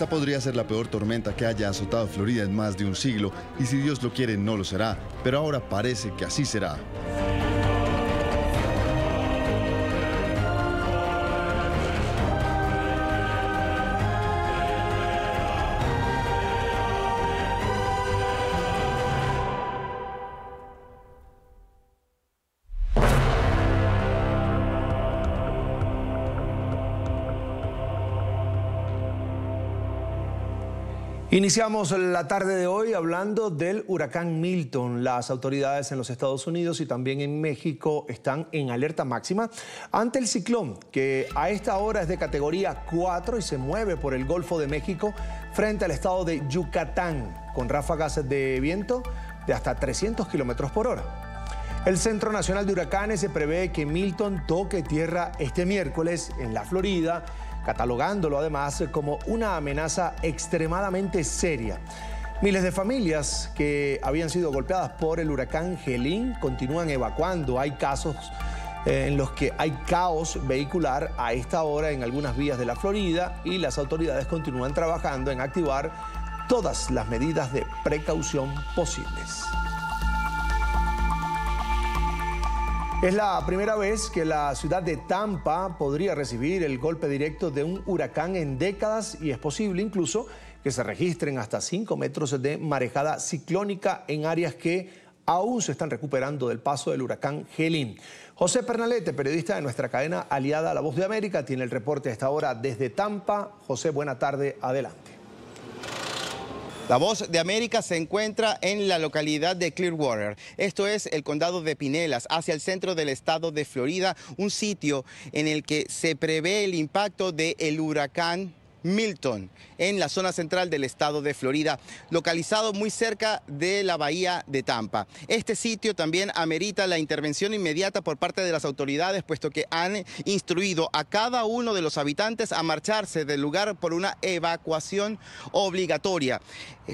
Esta podría ser la peor tormenta que haya azotado Florida en más de un siglo y si Dios lo quiere no lo será, pero ahora parece que así será. Iniciamos la tarde de hoy hablando del huracán Milton. Las autoridades en los Estados Unidos y también en México están en alerta máxima ante el ciclón que a esta hora es de categoría 4 y se mueve por el Golfo de México frente al estado de Yucatán con ráfagas de viento de hasta 300 kilómetros por hora. El Centro Nacional de Huracanes se prevé que Milton toque tierra este miércoles en la Florida catalogándolo además como una amenaza extremadamente seria. Miles de familias que habían sido golpeadas por el huracán Gelín continúan evacuando. Hay casos eh, en los que hay caos vehicular a esta hora en algunas vías de la Florida y las autoridades continúan trabajando en activar todas las medidas de precaución posibles. Es la primera vez que la ciudad de Tampa podría recibir el golpe directo de un huracán en décadas y es posible incluso que se registren hasta 5 metros de marejada ciclónica en áreas que aún se están recuperando del paso del huracán Helín. José Pernalete, periodista de nuestra cadena aliada La Voz de América, tiene el reporte a esta hora desde Tampa. José, buena tarde, adelante. La Voz de América se encuentra en la localidad de Clearwater. Esto es el condado de Pinelas, hacia el centro del estado de Florida, un sitio en el que se prevé el impacto del el huracán Milton, en la zona central del estado de Florida, localizado muy cerca de la bahía de Tampa. Este sitio también amerita la intervención inmediata por parte de las autoridades, puesto que han instruido a cada uno de los habitantes a marcharse del lugar por una evacuación obligatoria.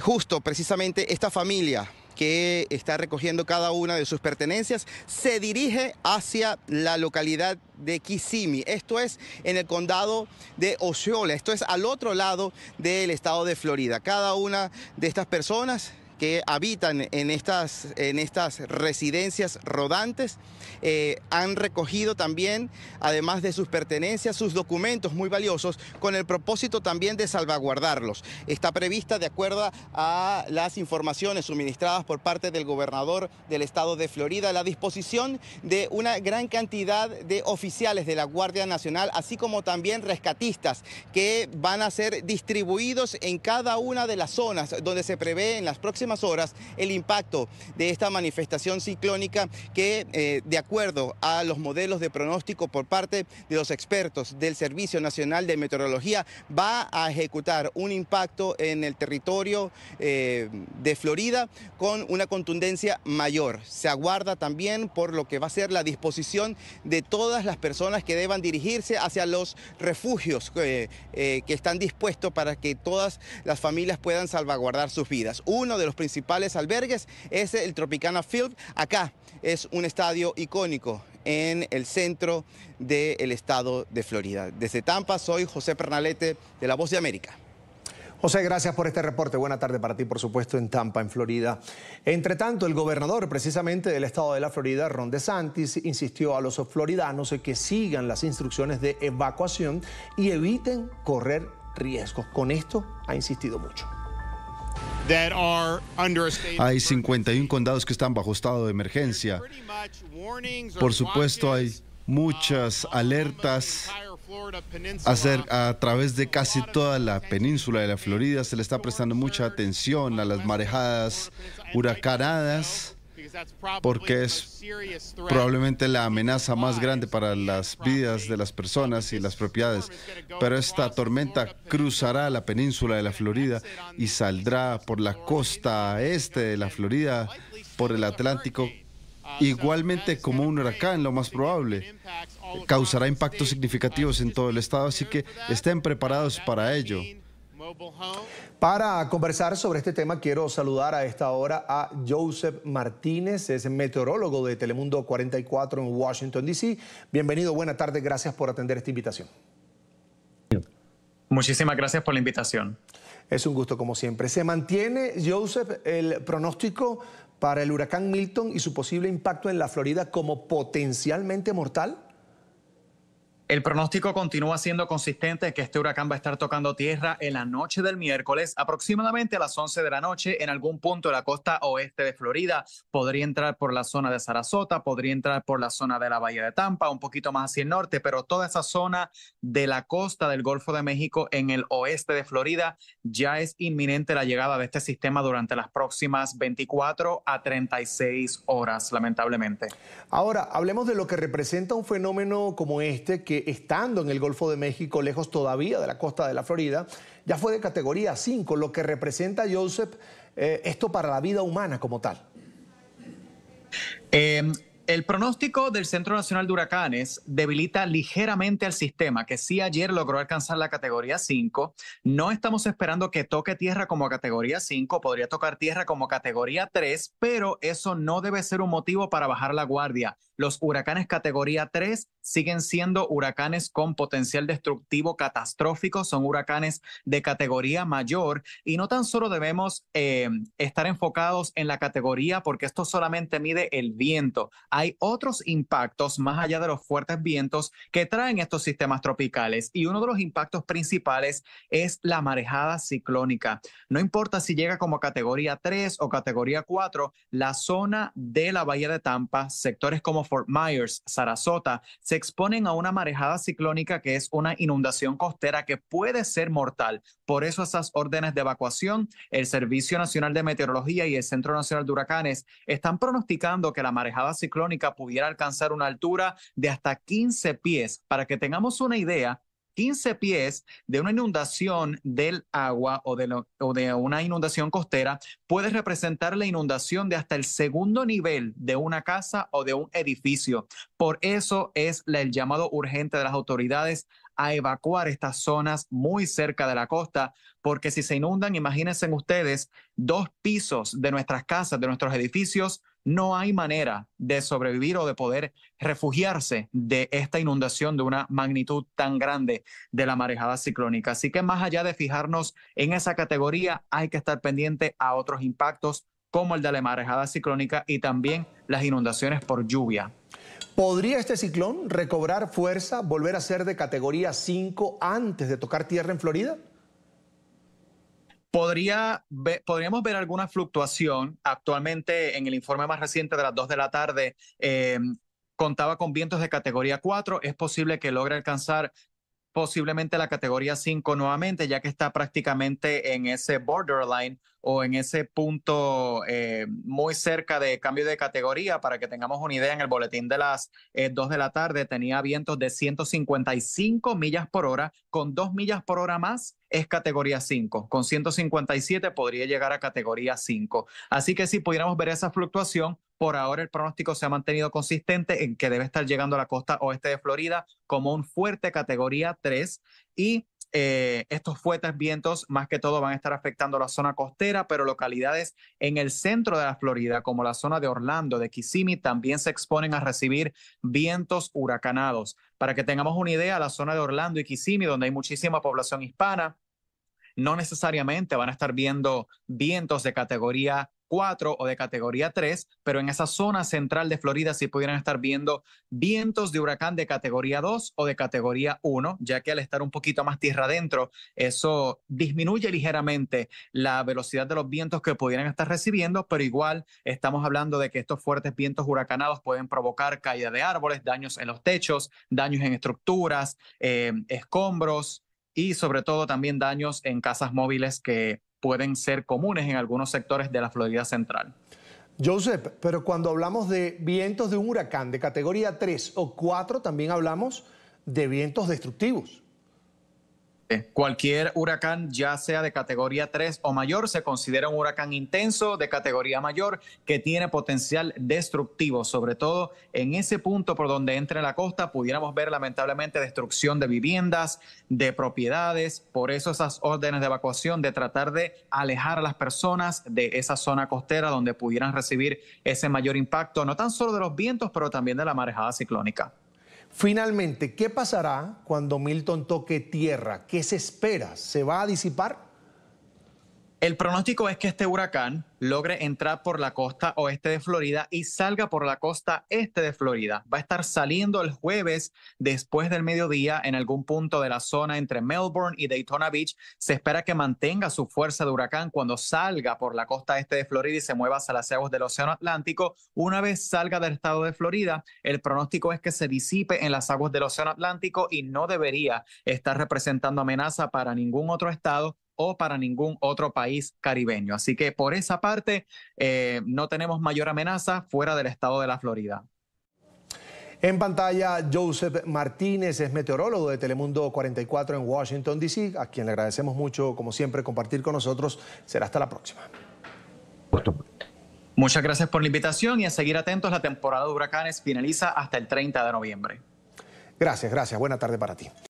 Justo, precisamente, esta familia que está recogiendo cada una de sus pertenencias, se dirige hacia la localidad de Kissimmee. Esto es en el condado de Osceola, esto es al otro lado del estado de Florida. Cada una de estas personas que habitan en estas, en estas residencias rodantes. Eh, han recogido también, además de sus pertenencias, sus documentos muy valiosos con el propósito también de salvaguardarlos. Está prevista, de acuerdo a las informaciones suministradas por parte del gobernador del estado de Florida, la disposición de una gran cantidad de oficiales de la Guardia Nacional, así como también rescatistas que van a ser distribuidos en cada una de las zonas donde se prevé en las próximas horas el impacto de esta manifestación ciclónica que, eh, de acuerdo a los modelos de pronóstico por parte de los expertos del Servicio Nacional de Meteorología, va a ejecutar un impacto en el territorio eh, de Florida con una contundencia mayor. Se aguarda también por lo que va a ser la disposición de todas las personas que deban dirigirse hacia los refugios eh, que están dispuestos para que todas las familias puedan salvaguardar sus vidas. Uno de los principales albergues es el Tropicana Field. Acá es un estadio icónico en el centro del estado de Florida. Desde Tampa soy José Pernalete de La Voz de América. José, gracias por este reporte. Buena tarde para ti, por supuesto, en Tampa, en Florida. Entre tanto, el gobernador precisamente del estado de la Florida, Ron DeSantis, insistió a los floridanos que sigan las instrucciones de evacuación y eviten correr riesgos. Con esto ha insistido mucho. Hay 51 condados que están bajo estado de emergencia. Por supuesto, hay muchas uh, alertas hacer a través de casi toda la península de la Florida. Se le está prestando mucha uh, atención a las marejadas huracanadas porque es probablemente la amenaza más grande para las vidas de las personas y las propiedades. Pero esta tormenta cruzará la península de la Florida y saldrá por la costa este de la Florida, por el Atlántico, uh, igualmente como un huracán, lo más probable. Causará impactos significativos en todo el estado, así que estén preparados para ello. Para conversar sobre este tema, quiero saludar a esta hora a Joseph Martínez, es meteorólogo de Telemundo 44 en Washington, D.C. Bienvenido, buena tarde, gracias por atender esta invitación. Muchísimas gracias por la invitación. Es un gusto, como siempre. ¿Se mantiene, Joseph, el pronóstico para el huracán Milton y su posible impacto en la Florida como potencialmente mortal? El pronóstico continúa siendo consistente que este huracán va a estar tocando tierra en la noche del miércoles, aproximadamente a las 11 de la noche, en algún punto de la costa oeste de Florida. Podría entrar por la zona de Sarasota, podría entrar por la zona de la Bahía de Tampa, un poquito más hacia el norte, pero toda esa zona de la costa del Golfo de México en el oeste de Florida ya es inminente la llegada de este sistema durante las próximas 24 a 36 horas, lamentablemente. Ahora, hablemos de lo que representa un fenómeno como este que estando en el Golfo de México, lejos todavía de la costa de la Florida, ya fue de categoría 5, lo que representa, Joseph, eh, esto para la vida humana como tal. Em, el pronóstico del Centro Nacional de Huracanes debilita ligeramente al sistema, que sí ayer logró alcanzar la categoría 5. No estamos esperando que toque tierra como categoría 5, podría tocar tierra como categoría 3, pero eso no debe ser un motivo para bajar la guardia. Los huracanes categoría 3 siguen siendo huracanes con potencial destructivo catastrófico, son huracanes de categoría mayor y no tan solo debemos eh, estar enfocados en la categoría porque esto solamente mide el viento, hay otros impactos más allá de los fuertes vientos que traen estos sistemas tropicales y uno de los impactos principales es la marejada ciclónica. No importa si llega como categoría 3 o categoría 4, la zona de la Bahía de Tampa, sectores como Fort Myers, Sarasota, se exponen a una marejada ciclónica que es una inundación costera que puede ser mortal. Por eso esas órdenes de evacuación, el Servicio Nacional de Meteorología y el Centro Nacional de Huracanes están pronosticando que la marejada ciclónica pudiera alcanzar una altura de hasta 15 pies. Para que tengamos una idea, 15 pies de una inundación del agua o de, una inundación costera puede representar la inundación de hasta el segundo nivel de una casa o de un edificio. Por eso es el llamado urgente de las autoridades a evacuar estas zonas muy cerca de la costa, porque si se inundan, imagínense ustedes, dos pisos de nuestras casas, de nuestros edificios, no hay manera de sobrevivir o de poder refugiarse de esta inundación de una magnitud tan grande de la marejada ciclónica. Así que más allá de fijarnos en esa categoría, hay que estar pendiente a otros impactos como el de la marejada ciclónica y también las inundaciones por lluvia. ¿Podría este ciclón recobrar fuerza, volver a ser de categoría 5 antes de tocar tierra en Florida? Podría podríamos ver alguna fluctuación. Actualmente, en el informe más reciente de las 2 de la tarde, eh, contaba con vientos de categoría 4. Es posible que logre alcanzar posiblemente la categoría 5 nuevamente, ya que está prácticamente en ese borderline o en ese punto eh, muy cerca de cambio de categoría. Para que tengamos una idea, en el boletín de las 2 eh, de la tarde tenía vientos de 155 millas por hora, con 2 millas por hora más es categoría 5, con 157 podría llegar a categoría 5. Así que si pudiéramos ver esa fluctuación, por ahora el pronóstico se ha mantenido consistente en que debe estar llegando a la costa oeste de Florida como un fuerte categoría 3 y eh, estos fuertes vientos más que todo van a estar afectando la zona costera, pero localidades en el centro de la Florida, como la zona de Orlando, de Kissimmee, también se exponen a recibir vientos huracanados. Para que tengamos una idea, la zona de Orlando y Kissimmee, donde hay muchísima población hispana, no necesariamente van a estar viendo vientos de categoría o de categoría 3, pero en esa zona central de Florida sí pudieran estar viendo vientos de huracán de categoría 2 o de categoría 1, ya que al estar un poquito más tierra adentro, eso disminuye ligeramente la velocidad de los vientos que pudieran estar recibiendo, pero igual estamos hablando de que estos fuertes vientos huracanados pueden provocar caída de árboles, daños en los techos, daños en estructuras, eh, escombros y sobre todo también daños en casas móviles que pueden ser comunes en algunos sectores de la Florida Central. Joseph, pero cuando hablamos de vientos de un huracán de categoría 3 o 4, también hablamos de vientos destructivos. Cualquier huracán, ya sea de categoría 3 o mayor, se considera un huracán intenso de categoría mayor que tiene potencial destructivo, sobre todo en ese punto por donde entra la costa, pudiéramos ver lamentablemente destrucción de viviendas, de propiedades, por eso esas órdenes de evacuación de tratar de alejar a las personas de esa zona costera donde pudieran recibir ese mayor impacto, no tan solo de los vientos, pero también de la marejada ciclónica. Finalmente, ¿qué pasará cuando Milton toque tierra? ¿Qué se espera? ¿Se va a disipar? El pronóstico es que este huracán logre entrar por la costa oeste de Florida y salga por la costa este de Florida. Va a estar saliendo el jueves después del mediodía en algún punto de la zona entre Melbourne y Daytona Beach. Se espera que mantenga su fuerza de huracán cuando salga por la costa este de Florida y se mueva hacia las aguas del Océano Atlántico. Una vez salga del estado de Florida, el pronóstico es que se disipe en las aguas del Océano Atlántico y no debería estar representando amenaza para ningún otro estado o para ningún otro país caribeño. Así que por esa parte eh, no tenemos mayor amenaza fuera del estado de la Florida. En pantalla, Joseph Martínez es meteorólogo de Telemundo 44 en Washington, D.C., a quien le agradecemos mucho, como siempre, compartir con nosotros. Será hasta la próxima. Muchas gracias por la invitación y a seguir atentos. La temporada de huracanes finaliza hasta el 30 de noviembre. Gracias, gracias. Buena tarde para ti.